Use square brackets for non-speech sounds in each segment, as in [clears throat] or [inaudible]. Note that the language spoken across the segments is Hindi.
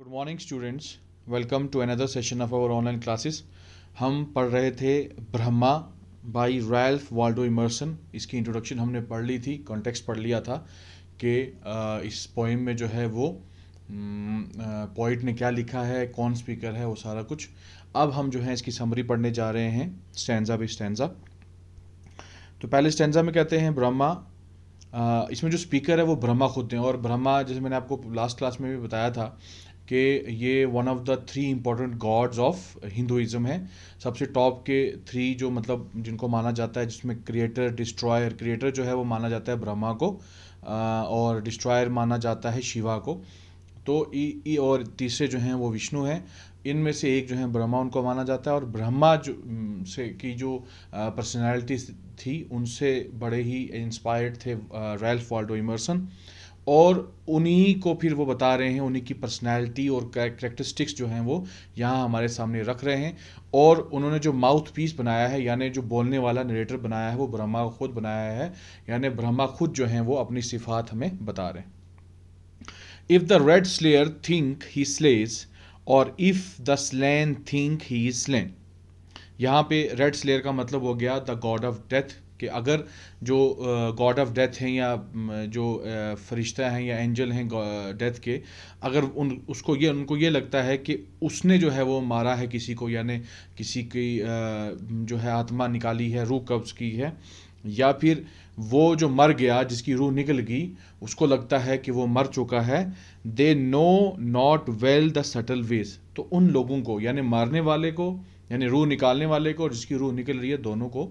good morning students welcome to another session of our online classes हम पढ़ रहे थे Brahma by Ralph Waldo Emerson इसकी इंट्रोडक्शन हमने पढ़ ली थी कॉन्टेक्स्ट पढ़ लिया था कि इस पोइम में जो है वो पोइट ने क्या लिखा है कौन स्पीकर है वो सारा कुछ अब हम जो है इसकी समरी पढ़ने जा रहे हैं स्टैंडा बाई स्टैंडा तो पहले स्टैंडा में कहते हैं ब्रह्मा इसमें जो स्पीकर है वो ब्रह्मा खुद हैं और ब्रह्मा जैसे मैंने आपको लास्ट क्लास में भी बताया था कि ये one of the three important gods of Hinduism है सबसे टॉप के थ्री जो मतलब जिनको माना जाता है जिसमें क्रिएटर डिस्ट्रॉयर क्रिएटर जो है वो माना जाता है ब्रह्मा को और डिस्ट्रॉयर माना जाता है शिवा को तो ई और तीसरे जो हैं वो विष्णु हैं इनमें से एक जो है ब्रह्मा उनको माना जाता है और ब्रह्मा जो से की जो पर्सनैलिटी थी उनसे बड़े ही इंस्पायर्ड थे रॉयल फॉल्टो इमर्सन और उन्हीं को फिर वो बता रहे हैं उन्हीं की पर्सनैलिटी और करेक्टरिस्टिक्स जो हैं वो यहाँ हमारे सामने रख रहे हैं और उन्होंने जो माउथ पीस बनाया है यानी जो बोलने वाला नरेटर बनाया है वो ब्रह्मा को खुद बनाया है यानी ब्रह्मा खुद जो हैं वो अपनी सिफात हमें बता रहे हैं if the red slayer think he slays और if the slain think he slain यहाँ पे रेड स्लेयर का मतलब हो गया द गॉड ऑफ डेथ कि अगर जो गॉड ऑफ डेथ हैं या जो फरिश्ता हैं या एंजल हैं डेथ के अगर उन उसको ये उनको ये लगता है कि उसने जो है वो मारा है किसी को यानी किसी की जो है आत्मा निकाली है रूह कब्ज़ की है या फिर वो जो मर गया जिसकी रूह निकल गई उसको लगता है कि वो मर चुका है they know not well the subtle ways तो उन लोगों को यानी मारने वाले को यानी रूह निकालने वाले को और जिसकी रूह निकल रही है दोनों को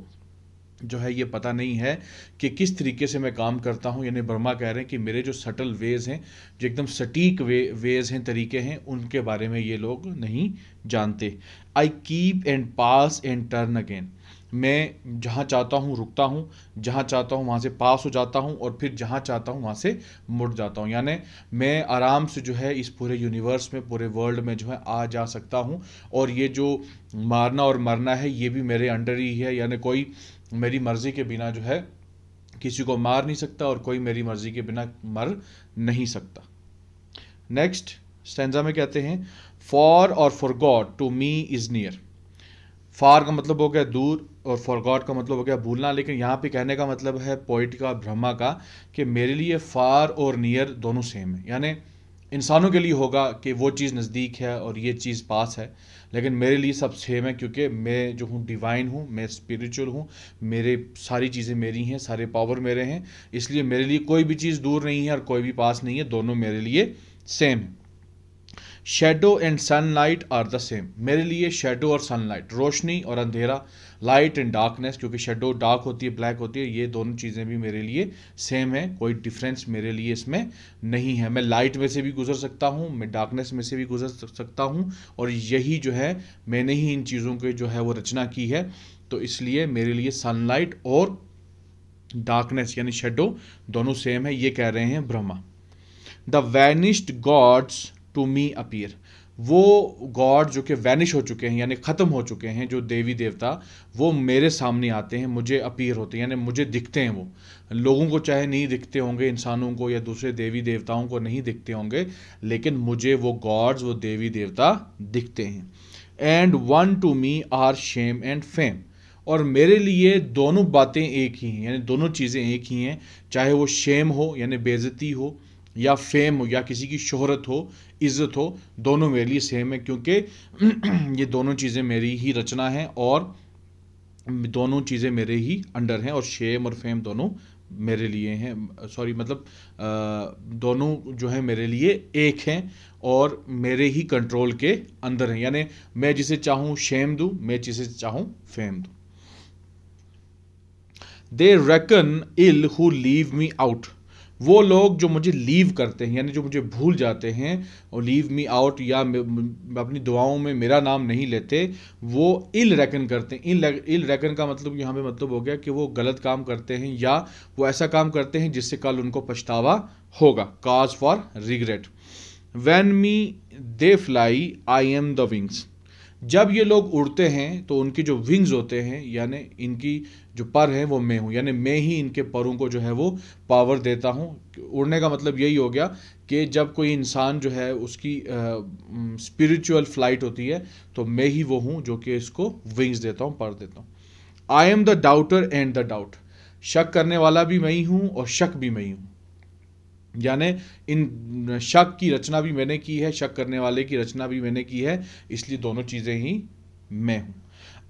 जो है ये पता नहीं है कि किस तरीके से मैं काम करता हूँ यानी वर्मा कह रहे हैं कि मेरे जो सटल वेज़ हैं जो एकदम सटीक वे वेज़ हैं तरीके हैं उनके बारे में ये लोग नहीं जानते I keep and pass and turn again मैं जहाँ चाहता हूँ रुकता हूँ जहाँ चाहता हूँ वहाँ से पास हो जाता हूँ और फिर जहाँ चाहता हूँ वहाँ से मुड़ जाता हूँ यानी मैं आराम से जो है इस पूरे यूनिवर्स में पूरे वर्ल्ड में जो है आ जा सकता हूँ और ये जो मारना और मरना है ये भी मेरे अंडर ही है यानी कोई मेरी मर्ज़ी के बिना जो है किसी को मार नहीं सकता और कोई मेरी मर्ज़ी के बिना मर नहीं सकता नेक्स्ट स्टेंजा में कहते हैं far or forgot to me is near far का मतलब हो गया दूर और फॉर गॉड का मतलब हो गया भूलना लेकिन यहाँ पे कहने का मतलब है पोइट का ब्रह्मा का कि मेरे लिए फार और नियर दोनों सेम है यानी इंसानों के लिए होगा कि वो चीज़ नज़दीक है और ये चीज़ पास है लेकिन मेरे लिए सब सेम है क्योंकि मैं जो हूँ डिवाइन हूँ मैं स्पिरिचुअल हूँ मेरे सारी चीज़ें मेरी हैं सारे पावर मेरे हैं इसलिए मेरे लिए कोई भी चीज़ दूर नहीं है और कोई भी पास नहीं है दोनों मेरे लिए सेम है shadow and sunlight are the same मेरे लिए शेडो और सनलाइट रोशनी और अंधेरा लाइट एंड डार्कनेस क्योंकि शेडो डार्क होती है ब्लैक होती है ये दोनों चीज़ें भी मेरे लिए सेम है कोई डिफरेंस मेरे लिए इसमें नहीं है मैं लाइट में से भी गुजर सकता हूँ मैं डार्कनेस में से भी गुजर सकता हूँ और यही जो है मैंने ही इन चीज़ों की जो है वो रचना की है तो इसलिए मेरे लिए सनलाइट और डार्कनेस यानी शेडो दोनों सेम है ये कह रहे हैं Brahma the vanished gods to me appear वो गॉड जो कि वैनिश हो चुके हैं यानी ख़त्म हो चुके हैं जो देवी देवता वो मेरे सामने आते हैं मुझे अपीयर होते हैं यानी मुझे दिखते हैं वो लोगों को चाहे नहीं दिखते होंगे इंसानों को या दूसरे देवी देवताओं को नहीं दिखते होंगे लेकिन मुझे वो गॉड्स वो देवी देवता दिखते हैं and one to me are shame and fame और मेरे लिए दोनों बातें एक ही हैं यानी दोनों चीज़ें एक ही हैं चाहे वो शेम हो यानी बेज़ती हो या फेम हो या किसी की शोहरत हो इज़्ज़त हो दोनों मेरे लिए सेम है क्योंकि [clears throat] ये दोनों चीज़ें मेरी ही रचना है और दोनों चीज़ें मेरे ही अंडर हैं और शेम और फेम दोनों मेरे लिए हैं सॉरी मतलब आ, दोनों जो है मेरे लिए एक हैं और मेरे ही कंट्रोल के अंदर हैं यानी मैं जिसे चाहूँ शेम दूँ मैं जिसे चाहूँ फेम दूँ they reckon ill who leave me out वो लोग जो मुझे लीव करते हैं यानी जो मुझे भूल जाते हैं और लीव मी आउट या अपनी दुआओं में मेरा नाम नहीं लेते वो इल रैकन करते हैं इल इल रैकन का मतलब यहाँ पे मतलब हो गया कि वो गलत काम करते हैं या वो ऐसा काम करते हैं जिससे कल उनको पछतावा होगा cause for regret when me they fly I am the wings जब ये लोग उड़ते हैं तो उनके जो विंग्स होते हैं यानी इनकी जो पर हैं वो मैं हूँ यानी मैं ही इनके परों को जो है वो पावर देता हूँ उड़ने का मतलब यही हो गया कि जब कोई इंसान जो है उसकी स्पिरिचुअल फ्लाइट होती है तो मैं ही वो हूँ जो कि इसको विंग्स देता हूँ पर देता हूँ I am the doubter and the doubt शक करने वाला भी मैं ही हूँ और शक भी मैं ही हूँ यानी इन शक की रचना भी मैंने की है शक करने वाले की रचना भी मैंने की है इसलिए दोनों चीज़ें ही मैं हूँ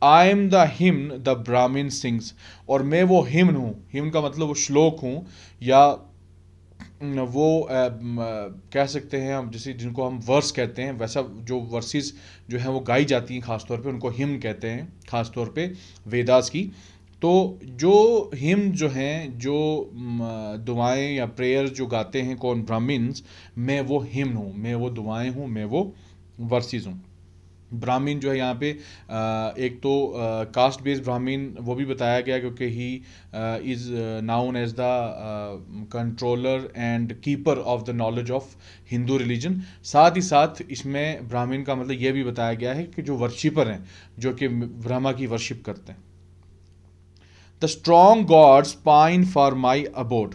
I am the hymn the Brahmin sings और मैं वो हिम्न हूँ हिम्न का मतलब वो श्लोक हूँ या वो आ, कह सकते हैं हम जैसे जिनको हम वर्स कहते हैं वैसा जो वर्सेस जो हैं वो गाई जाती हैं खासतौर पे उनको हिम कहते हैं खासतौर पे वेदास की तो जो हिम जो हैं जो दुआएं या प्रेयर जो गाते हैं कौन ब्राह्मीन्स मैं वो हिम हूँ मैं वो दुआएं हूँ मैं वो वर्सेस हूँ ब्राह्मीण जो है यहाँ पे एक तो कास्ट बेस्ड ब्राह्मीण वो भी बताया गया क्योंकि he is known as the controller and keeper of the knowledge of Hindu religion साथ ही साथ इसमें ब्राह्मीण का मतलब ये भी बताया गया है कि जो वर्शिपर हैं जो कि ब्रह्मा की वर्शिप करते हैं the strong gods pine for my abode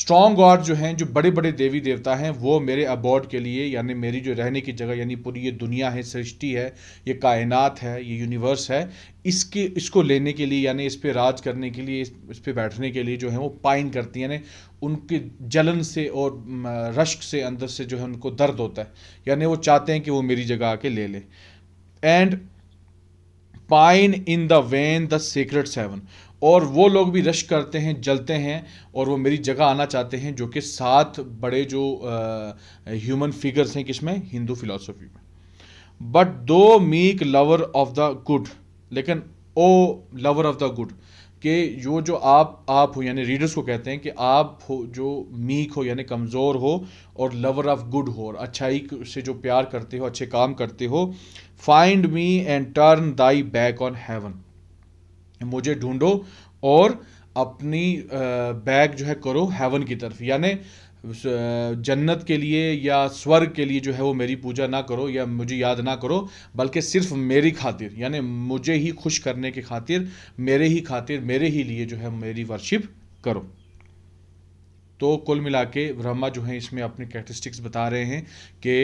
strong god जो हैं जो बड़े बड़े देवी देवता हैं वो मेरे अबॉर्ड के लिए यानी मेरी जो रहने की जगह यानी पूरी ये दुनिया है सृष्टि है ये कायनात है ये यूनिवर्स है इसके इसको लेने के लिए यानी इस पर राज करने के लिए इस पर बैठने के लिए जो है वो पाइन करती हैं यानी उनके जलन से और रश्क से अंदर से जो है उनको दर्द होता है यानी वो चाहते हैं कि वो मेरी जगह आके ले लें and pine in the vain the secret seven और वो लोग भी रश करते हैं जलते हैं और वो मेरी जगह आना चाहते हैं जो कि सात बड़े जो ह्यूमन फिगर्स हैं किसमें हिंदू फिलासफी में but thou meek lover of the good लेकिन o lover of the good कि जो जो आप आप हो यानी रीडर्स को कहते हैं कि आप हो जो मीक हो यानी कमज़ोर हो और लवर ऑफ गुड हो और अच्छाई से जो प्यार करते हो अच्छे काम करते हो find me and turn thy back on heaven मुझे ढूंढो और अपनी बैग जो है करो हेवन की तरफ यानी जन्नत के लिए या स्वर्ग के लिए जो है वो मेरी पूजा ना करो या मुझे याद ना करो बल्कि सिर्फ मेरी खातिर यानी मुझे ही खुश करने के खातिर मेरे ही खातिर मेरे ही लिए जो है मेरी वर्शिप करो तो कुल मिला के ब्रह्मा जो है इसमें अपने कैरेक्टरिस्टिक्स बता रहे हैं कि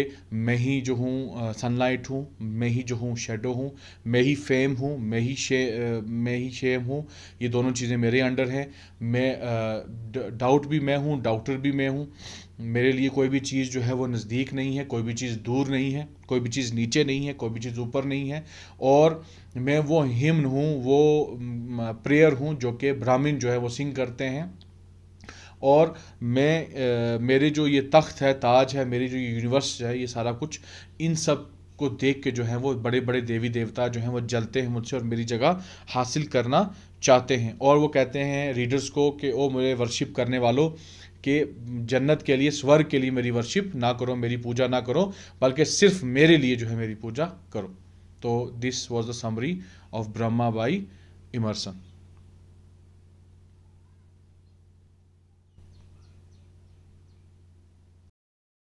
मैं ही जो हूँ सनलाइट हूँ मैं ही जो हूँ शेडो हूँ मैं ही फेम हूँ मैं ही शे मैं ही शेम हूँ ये दोनों चीज़ें मेरे अंडर हैं मैं डाउट भी मैं हूँ डाउटर भी मैं हूँ मेरे लिए कोई भी चीज़ जो है वो नज़दीक नहीं है कोई भी चीज़ दूर नहीं है कोई भी चीज़ नीचे नहीं है कोई भी चीज़ ऊपर नहीं है और मैं वो हिम्न हूँ वो प्रेयर हूँ जो कि ब्राह्मण जो है वो सिंग करते हैं और मैं मेरे जो ये तख्त है ताज है मेरी जो यूनिवर्स है ये सारा कुछ इन सब को देख के जो है वो बड़े बड़े देवी देवता जो हैं वो जलते हैं मुझसे और मेरी जगह हासिल करना चाहते हैं और वो कहते हैं रीडर्स को कि ओ मुझे वर्शिप करने वालों के जन्नत के लिए स्वर्ग के लिए मेरी वर्शिप ना करो मेरी पूजा ना करो बल्कि सिर्फ मेरे लिए जो है मेरी पूजा करो तो this was the summary of Brahma by Emerson